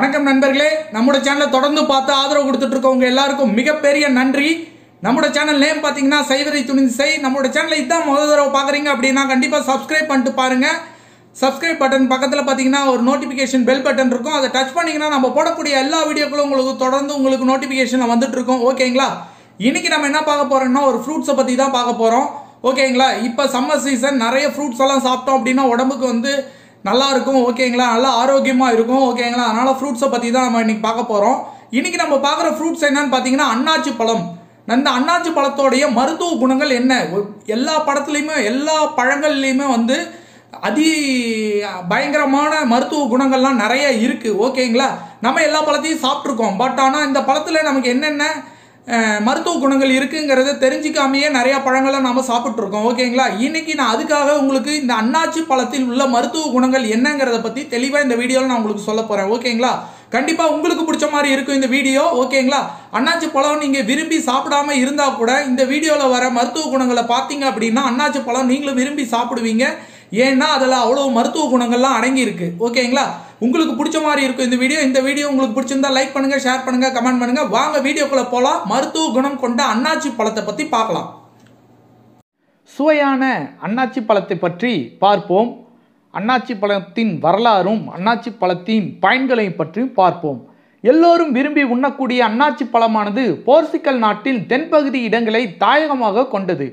வணக்கம் நண்பர்களே நம்மளோட சேனலை தொடர்ந்து பார்த்து ஆதரவு கொடுத்துட்டு இருக்கவங்க எல்லாருக்கும் மிகப்பெரிய நன்றி நம்மளோட சேனல் நேம் பார்த்தீங்கன்னா சைவரை துணிந்து செய் நம்மளோட சேனலை இதான் முதல் தடவை பார்க்குறீங்க அப்படின்னா கண்டிப்பாக சப்ஸ்கிரைப் பண்ணிட்டு பாருங்க சப்ஸ்கிரைப் பட்டன் பக்கத்தில் பார்த்தீங்கன்னா ஒரு நோட்டிஃபிகேஷன் பெல் பட்டன் இருக்கும் அதை டச் பண்ணிங்கன்னா நம்ம போடக்கூடிய எல்லா வீடியோக்களும் உங்களுக்கு தொடர்ந்து உங்களுக்கு நோட்டிஃபிகேஷன் வந்துட்டு இருக்கும் ஓகேங்களா இன்னைக்கு நம்ம என்ன பார்க்க போறோம்னா ஒரு ஃப்ரூட்ஸை பற்றி தான் பார்க்க போகிறோம் ஓகேங்களா இப்போ சம்மர் சீசன் நிறைய ஃப்ரூட்ஸ் எல்லாம் சாப்பிட்டோம் அப்படின்னா உடம்புக்கு வந்து நல்லா இருக்கும் ஓகேங்களா நல்லா ஆரோக்கியமாக இருக்கும் ஓகேங்களா அதனால் ஃப்ரூட்ஸை பற்றி தான் நம்ம இன்றைக்கி பார்க்க போகிறோம் இன்றைக்கி நம்ம பார்க்குற ஃப்ரூட்ஸ் என்னன்னு பார்த்தீங்கன்னா அண்ணாச்சி பழம் இந்த அண்ணாச்சி பழத்தோடைய மருத்துவ குணங்கள் என்ன எல்லா படத்துலையுமே எல்லா பழங்கள்லையுமே வந்து அதி பயங்கரமான மருத்துவ குணங்கள்லாம் நிறைய இருக்குது ஓகேங்களா நம்ம எல்லா பழத்தையும் சாப்பிட்ருக்கோம் பட் ஆனால் இந்த பழத்தில் நமக்கு என்னென்ன மருத்துவ குணங்கள் இருக்குங்கிறத தெரிஞ்சிக்காமையே நிறையா பழங்களை நாம் சாப்பிட்ருக்கோம் ஓகேங்களா இன்றைக்கி நான் அதுக்காக உங்களுக்கு இந்த அன்னாச்சி பழத்தில் உள்ள மருத்துவ குணங்கள் என்னங்கிறத பற்றி தெளிவாக இந்த வீடியோவில் நான் உங்களுக்கு சொல்ல போகிறேன் ஓகேங்களா கண்டிப்பாக உங்களுக்கு பிடிச்ச மாதிரி இருக்கும் இந்த வீடியோ ஓகேங்களா அண்ணாச்சி பழம் நீங்கள் விரும்பி சாப்பிடாம இருந்தால் கூட இந்த வீடியோவில் வர மருத்துவ குணங்களை பார்த்தீங்க அப்படின்னா அண்ணாச்சி பழம் நீங்களும் விரும்பி சாப்பிடுவீங்க ஏன்னா அதில் அவ்வளோ மருத்துவ குணங்கள்லாம் அடங்கியிருக்கு ஓகேங்களா உங்களுக்கு பிடிச்ச மாதிரி இருக்கும் இந்த வீடியோ இந்த வீடியோ உங்களுக்கு பிடிச்சிருந்தா லைக் பண்ணுங்க ஷேர் பண்ணுங்க கமெண்ட் பண்ணுங்க வாங்க வீடியோக்குள்ள போகலாம் மருத்துவ குணம் கொண்ட அண்ணாச்சி பழத்தை பற்றி பார்க்கலாம் சுவையான அண்ணாச்சி பழத்தை பற்றி பார்ப்போம் அண்ணாச்சி பழத்தின் வரலாறும் அண்ணாச்சி பழத்தின் பயன்களையும் பற்றியும் பார்ப்போம் எல்லோரும் விரும்பி உண்ணக்கூடிய அண்ணாச்சி பழமானது போர்சிக்கல் நாட்டில் தென்பகுதி இடங்களை தாயகமாக கொண்டது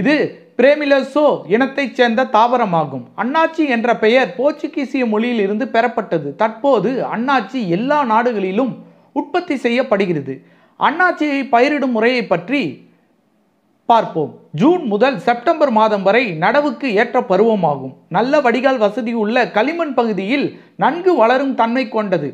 இது பிரேமிலசோ இனத்தைச் சேர்ந்த தாவரமாகும் அண்ணாச்சி என்ற பெயர் போர்ச்சுகீசிய மொழியில் இருந்து பெறப்பட்டது தற்போது அண்ணாச்சி எல்லா நாடுகளிலும் உற்பத்தி செய்யப்படுகிறது அண்ணாச்சியை பயிரிடும் முறையை பற்றி பார்ப்போம் ஜூன் முதல் செப்டம்பர் மாதம் வரை நடவுக்கு ஏற்ற பருவமாகும் நல்ல வடிகால் வசதி உள்ள களிமண் பகுதியில் நன்கு வளரும் தன்மை கொண்டது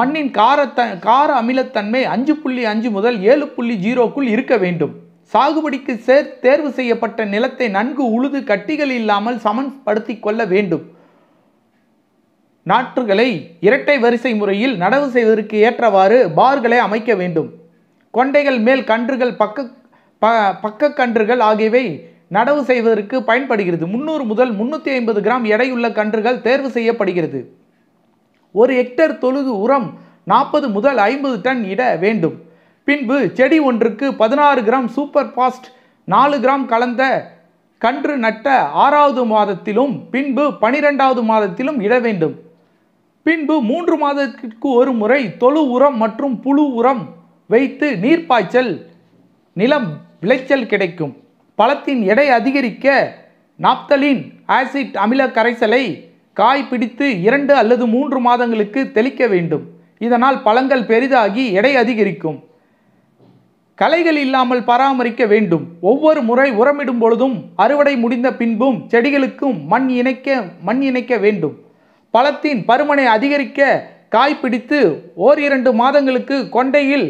மண்ணின் காரத்த கார அமிலத்தன்மை அஞ்சு புள்ளி அஞ்சு முதல் ஏழு புள்ளி ஜீரோக்குள் இருக்க வேண்டும் சாகுபடிக்கு சேர் தேர்வு செய்யப்பட்ட நிலத்தை நன்கு உழுது கட்டிகள் இல்லாமல் சமன்படுத்தி கொள்ள வேண்டும் நாற்றுகளை இரட்டை வரிசை முறையில் நடவு செய்வதற்கு ஏற்றவாறு பார்களை அமைக்க வேண்டும் கொண்டைகள் மேல் கன்றுகள் பக்க ப பக்க கன்றுகள் ஆகியவை நடவு செய்வதற்கு பயன்படுகிறது முந்நூறு முதல் முந்நூற்றி ஐம்பது கிராம் எடையுள்ள கன்றுகள் தேர்வு செய்யப்படுகிறது ஒரு ஹெக்டர் தொழுது உரம் நாற்பது முதல் ஐம்பது டன் இட வேண்டும் பின்பு செடி ஒன்றுக்கு பதினாறு கிராம் சூப்பர் பாஸ்ட் நாலு கிராம் கலந்த கன்று நட்ட ஆறாவது மாதத்திலும் பின்பு பனிரெண்டாவது மாதத்திலும் இட வேண்டும் பின்பு மூன்று மாதத்திற்கு ஒரு முறை தொழு உரம் மற்றும் புழு உரம் வைத்து நீர்ப்பாய்ச்சல் நிலம் விளைச்சல் கிடைக்கும் பழத்தின் எடை அதிகரிக்க நாப்தலின் ஆசிட் அமில கரைசலை காய் பிடித்து இரண்டு அல்லது மூன்று மாதங்களுக்கு தெளிக்க வேண்டும் இதனால் பழங்கள் பெரிதாகி எடை அதிகரிக்கும் களைகள் இல்லாமல் பராமரிக்க வேண்டும் ஒவ்வொரு முறை உரமிடும் பொழுதும் அறுவடை முடிந்த பின்பும் செடிகளுக்கும் மண் இணைக்க மண் இணைக்க வேண்டும் பழத்தின் பருமனை அதிகரிக்க காய் பிடித்து ஓர் இரண்டு மாதங்களுக்கு கொண்டையில்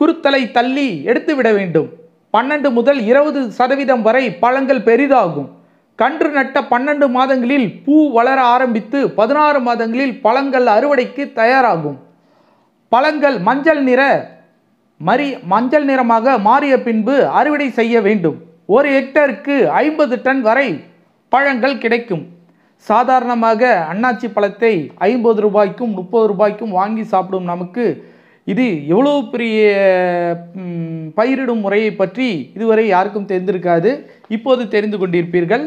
குருத்தலை தள்ளி எடுத்துவிட வேண்டும் பன்னெண்டு முதல் இருபது சதவீதம் வரை பழங்கள் பெரிதாகும் கன்று நட்ட பன்னெண்டு மாதங்களில் பூ வளர ஆரம்பித்து பதினாறு மாதங்களில் பழங்கள் அறுவடைக்கு தயாராகும் பழங்கள் மஞ்சள் நிற மறி மஞ்சள் நிறமாக மாறிய பின்பு அறுவடை செய்ய வேண்டும் ஒரு ஹெக்டருக்கு ஐம்பது டன் வரை பழங்கள் கிடைக்கும் சாதாரணமாக அன்னாச்சி பழத்தை ஐம்பது ரூபாய்க்கும் முப்பது ரூபாய்க்கும் வாங்கி சாப்பிடும் நமக்கு இது எவ்வளோ பெரிய பயிரிடும் முறையை பற்றி இதுவரை யாருக்கும் தெரிந்திருக்காது இப்போது தெரிந்து கொண்டிருப்பீர்கள்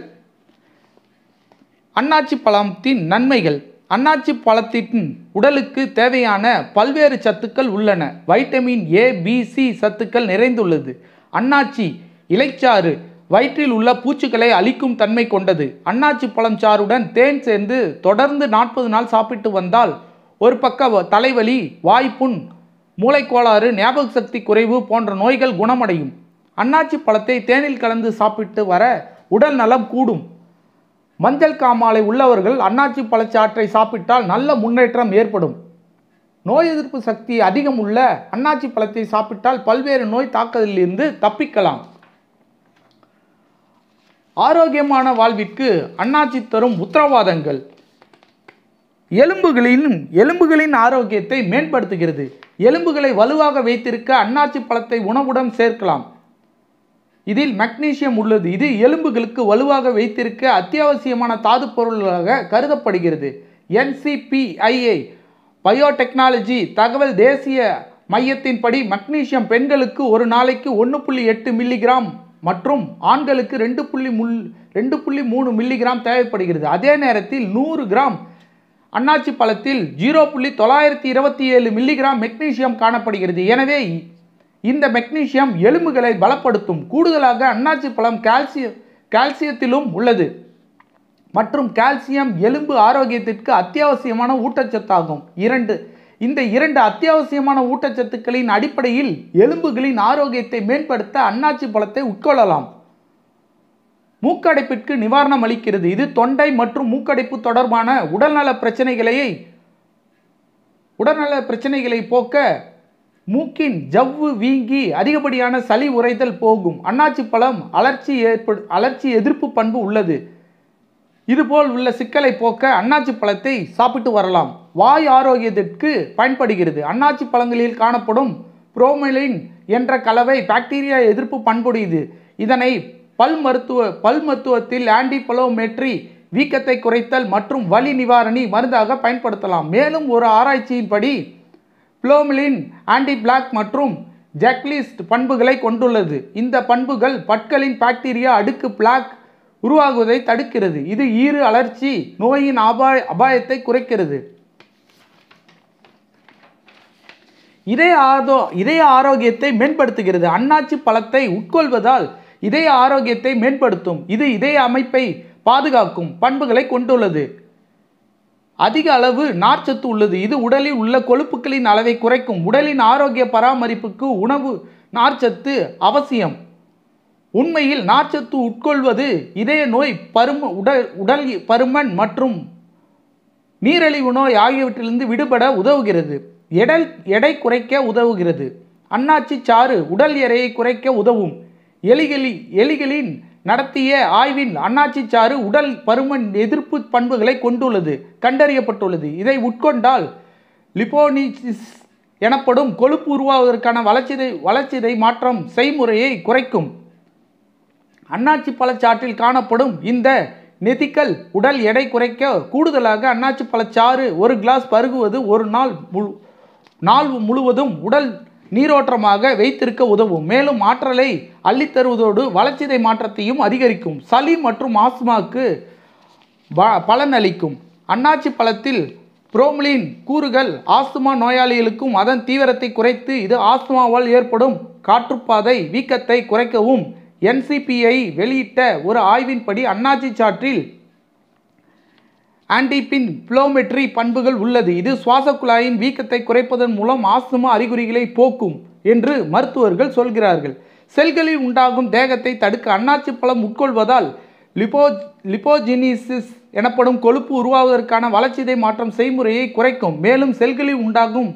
அன்னாச்சி பழத்தின் நன்மைகள் அன்னாச்சி பழத்தின் உடலுக்கு தேவையான பல்வேறு சத்துக்கள் உள்ளன வைட்டமின் ஏ பி சி சத்துக்கள் நிறைந்துள்ளது அன்னாச்சி இலைச்சாறு வயிற்றில் உள்ள பூச்சிகளை அழிக்கும் தன்மை கொண்டது அன்னாச்சி பழம் சாறுடன் தேன் சேர்ந்து தொடர்ந்து நாற்பது நாள் சாப்பிட்டு வந்தால் ஒரு பக்க தலைவலி வாய்ப்புண் மூளைக்கோளாறு ஞாபக சக்தி குறைவு போன்ற நோய்கள் குணமடையும் அன்னாச்சி பழத்தை தேனில் கலந்து சாப்பிட்டு வர உடல் நலம் கூடும் மஞ்சள் காமாலை உள்ளவர்கள் அன்னாச்சி பழச்சாற்றை சாப்பிட்டால் நல்ல முன்னேற்றம் ஏற்படும் நோய் எதிர்ப்பு சக்தி அதிகம் உள்ள அன்னாச்சி பழத்தை சாப்பிட்டால் பல்வேறு நோய் தாக்குதலிலிருந்து தப்பிக்கலாம் ஆரோக்கியமான வாழ்விற்கு அன்னாச்சி தரும் உத்தரவாதங்கள் எலும்புகளின் எலும்புகளின் ஆரோக்கியத்தை மேம்படுத்துகிறது எலும்புகளை வலுவாக வைத்திருக்க அன்னாச்சி பழத்தை உணவுடன் சேர்க்கலாம் இதில் மக்னீசியம் உள்ளது இது எலும்புகளுக்கு வலுவாக வைத்திருக்க அத்தியாவசியமான தாது பொருளாக கருதப்படுகிறது என்சிபிஐஏ பயோடெக்னாலஜி தகவல் தேசிய மையத்தின்படி மக்னீசியம் பெண்களுக்கு ஒரு நாளைக்கு ஒன்று புள்ளி எட்டு மில்லிகிராம் மற்றும் ஆண்களுக்கு ரெண்டு புள்ளி முல் ரெண்டு புள்ளி மூணு மில்லிகிராம் தேவைப்படுகிறது அதே நேரத்தில் நூறு கிராம் அன்னாச்சி பழத்தில் ஜீரோ புள்ளி தொள்ளாயிரத்தி இருபத்தி ஏழு மில்லிகிராம் மெக்னீசியம் காணப்படுகிறது எனவே இந்த மெக்னீசியம் எலும்புகளை பலப்படுத்தும் கூடுதலாக அன்னாச்சி பழம் கால்சியம் கால்சியத்திலும் உள்ளது மற்றும் கால்சியம் எலும்பு ஆரோக்கியத்திற்கு அத்தியாவசியமான ஊட்டச்சத்தாகும் இரண்டு இந்த இரண்டு அத்தியாவசியமான ஊட்டச்சத்துக்களின் அடிப்படையில் எலும்புகளின் ஆரோக்கியத்தை மேம்படுத்த அன்னாச்சி பழத்தை உட்கொள்ளலாம் மூக்கடைப்பிற்கு நிவாரணம் அளிக்கிறது இது தொண்டை மற்றும் மூக்கடைப்பு தொடர்பான உடல்நல பிரச்சனைகளையை உடல்நல பிரச்சனைகளை போக்க மூக்கின் ஜவ்வு வீங்கி அதிகப்படியான சளி உரைதல் போகும் அன்னாச்சி பழம் அலர்ச்சி ஏற்படு அலர்ச்சி எதிர்ப்பு பண்பு உள்ளது இதுபோல் உள்ள சிக்கலை போக்க அன்னாச்சி பழத்தை சாப்பிட்டு வரலாம் வாய் ஆரோக்கியத்திற்கு பயன்படுகிறது அன்னாச்சி பழங்களில் காணப்படும் புரோமிலின் என்ற கலவை பாக்டீரியா எதிர்ப்பு பண்புடையது இதனை பல் மருத்துவ பல் மருத்துவத்தில் ஆன்டிபலோமெட்ரி வீக்கத்தை குறைத்தல் மற்றும் வலி நிவாரணி மருந்தாக பயன்படுத்தலாம் மேலும் ஒரு ஆராய்ச்சியின்படி ப்ளோமிலின் ஆன்டி பிளாக் மற்றும் ஜக்லிஸ்ட் பண்புகளை கொண்டுள்ளது இந்த பண்புகள் பற்களின் பாக்டீரியா அடுக்கு பிளாக் உருவாகுவதை தடுக்கிறது இது ஈறு அலர்ச்சி நோயின் அபாய அபாயத்தை குறைக்கிறது இதய ஆதோ இதய ஆரோக்கியத்தை மேம்படுத்துகிறது அன்னாச்சி பழத்தை உட்கொள்வதால் இதய ஆரோக்கியத்தை மேம்படுத்தும் இது இதய அமைப்பை பாதுகாக்கும் பண்புகளை கொண்டுள்ளது அதிக அளவு நார்ச்சத்து உள்ளது இது உடலில் உள்ள கொழுப்புகளின் அளவை குறைக்கும் உடலின் ஆரோக்கிய பராமரிப்புக்கு உணவு நார்ச்சத்து அவசியம் உண்மையில் நார்ச்சத்து உட்கொள்வது இதய நோய் பரும உடல் உடல் பருமன் மற்றும் நீரிழிவு நோய் ஆகியவற்றிலிருந்து விடுபட உதவுகிறது எடல் எடை குறைக்க உதவுகிறது அன்னாச்சி சாறு உடல் எடையை குறைக்க உதவும் எலிகளி எலிகளின் நடத்திய ஆய்வின் அண்ணாச்சி சாறு உடல் பருமன் எதிர்ப்பு பண்புகளை கொண்டுள்ளது கண்டறியப்பட்டுள்ளது இதை உட்கொண்டால் லிபோனிசிஸ் எனப்படும் கொழுப்பு உருவாவதற்கான வளர்ச்சிதை வளர்ச்சிதை மாற்றம் செய்முறையை குறைக்கும் அண்ணாச்சி பழச்சாற்றில் காணப்படும் இந்த நெதிக்கல் உடல் எடை குறைக்க கூடுதலாக அண்ணாச்சி பழச்சாறு ஒரு கிளாஸ் பருகுவது ஒரு நாள் முழு நாள் முழுவதும் உடல் நீரோற்றமாக வைத்திருக்க உதவும் மேலும் ஆற்றலை அள்ளித்தருவதோடு வளர்ச்சிதை மாற்றத்தையும் அதிகரிக்கும் சளி மற்றும் ஆஸ்மாக்கு பலனளிக்கும் அண்ணாச்சி பழத்தில் புரோமிலின் கூறுகள் ஆஸ்துமா நோயாளிகளுக்கும் அதன் தீவிரத்தை குறைத்து இது ஆஸ்துமாவால் ஏற்படும் காற்றுப்பாதை வீக்கத்தை குறைக்கவும் என்சிபிஐ வெளியிட்ட ஒரு ஆய்வின்படி அண்ணாச்சி சாற்றில் ஆன்டிபின் பிளோமெட்ரி பண்புகள் உள்ளது இது சுவாச குழாயின் வீக்கத்தை குறைப்பதன் மூலம் ஆஸ்துமா அறிகுறிகளை போக்கும் என்று மருத்துவர்கள் சொல்கிறார்கள் செல்களில் உண்டாகும் தேகத்தை தடுக்க அன்னாச்சி பழம் உட்கொள்வதால் லிபோ லிபோஜினிசிஸ் எனப்படும் கொழுப்பு உருவாவதற்கான வளர்ச்சிதை மாற்றம் செய்முறையை குறைக்கும் மேலும் செல்களில் உண்டாகும்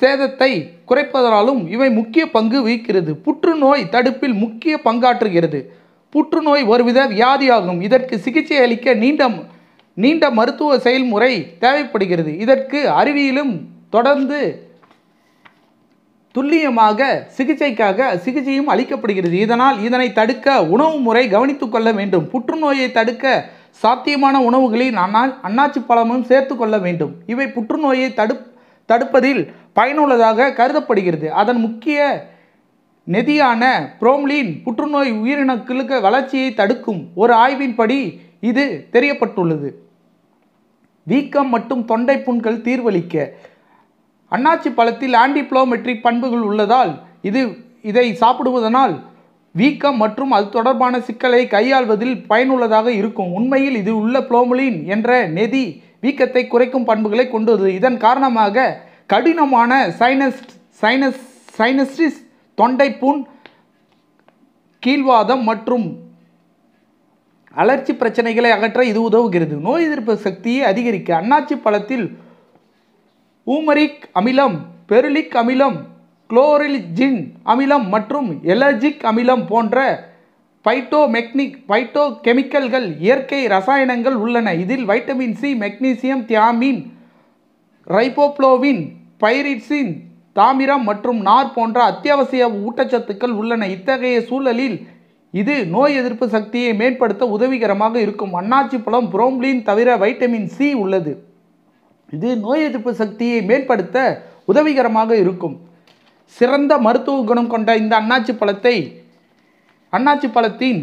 சேதத்தை குறைப்பதனாலும் இவை முக்கிய பங்கு வகிக்கிறது புற்றுநோய் தடுப்பில் முக்கிய பங்காற்றுகிறது புற்றுநோய் ஒருவித வியாதியாகும் இதற்கு சிகிச்சை அளிக்க நீண்ட நீண்ட மருத்துவ செயல்முறை தேவைப்படுகிறது இதற்கு அறிவியலும் தொடர்ந்து துல்லியமாக சிகிச்சைக்காக சிகிச்சையும் அளிக்கப்படுகிறது இதனால் இதனை தடுக்க உணவு முறை கவனித்து கொள்ள வேண்டும் புற்றுநோயை தடுக்க சாத்தியமான உணவுகளில் அண்ணா அன்னாச்சி பழமும் சேர்த்து கொள்ள வேண்டும் இவை புற்றுநோயை தடு தடுப்பதில் பயனுள்ளதாக கருதப்படுகிறது அதன் முக்கிய நெதியான புரோம்லின் புற்றுநோய் உயிரினக்களுக்கு வளர்ச்சியை தடுக்கும் ஒரு ஆய்வின்படி இது தெரியப்பட்டுள்ளது வீக்கம் மற்றும் தொண்டை புண்கள் தீர்வளிக்க அண்ணாச்சி பழத்தில் ஆன்டிப்ளோமெட்ரிக் பண்புகள் உள்ளதால் இது இதை சாப்பிடுவதனால் வீக்கம் மற்றும் அது தொடர்பான சிக்கலை கையாள்வதில் பயனுள்ளதாக இருக்கும் உண்மையில் இது உள்ள புளோமலின் என்ற நெதி வீக்கத்தை குறைக்கும் பண்புகளை கொண்டுள்ளது இதன் காரணமாக கடினமான சைனஸ் சைனஸ் சைனஸ்டிஸ் தொண்டை புண் கீழ்வாதம் மற்றும் அலர்ச்சி பிரச்சனைகளை அகற்ற இது உதவுகிறது நோய் எதிர்ப்பு சக்தியை அதிகரிக்க அன்னாச்சி பழத்தில் ஊமரிக் அமிலம் பெருலிக் அமிலம் குளோரிலிஜின் அமிலம் மற்றும் எலர்ஜிக் அமிலம் போன்ற பைட்டோ மெக்னிக் பைட்டோ கெமிக்கல்கள் இயற்கை ரசாயனங்கள் உள்ளன இதில் vitamin C magnesium thiamine riboflavin pyridoxine தாமிரம் மற்றும் நார் போன்ற அத்தியாவசிய ஊட்டச்சத்துக்கள் உள்ளன இத்தகைய சூழலில் இது நோய் எதிர்ப்பு சக்தியை மேம்படுத்த உதவிகரமாக இருக்கும் அன்னாச்சி பழம் புரோம்லின் தவிர வைட்டமின் சி உள்ளது இது நோய் எதிர்ப்பு சக்தியை மேம்படுத்த உதவிகரமாக இருக்கும் சிறந்த மருத்துவ குணம் கொண்ட இந்த அன்னாச்சி பழத்தை அன்னாச்சி பழத்தின்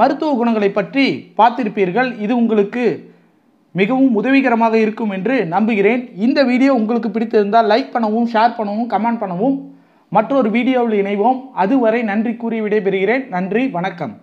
மருத்துவ குணங்களை பற்றி பார்த்திருப்பீர்கள் இது உங்களுக்கு மிகவும் உதவிகரமாக இருக்கும் என்று நம்புகிறேன் இந்த வீடியோ உங்களுக்கு பிடித்திருந்தால் லைக் பண்ணவும் ஷேர் பண்ணவும் கமெண்ட் பண்ணவும் மற்றொரு வீடியோவில் இணைவோம் அதுவரை நன்றி கூறி விடைபெறுகிறேன் நன்றி வணக்கம்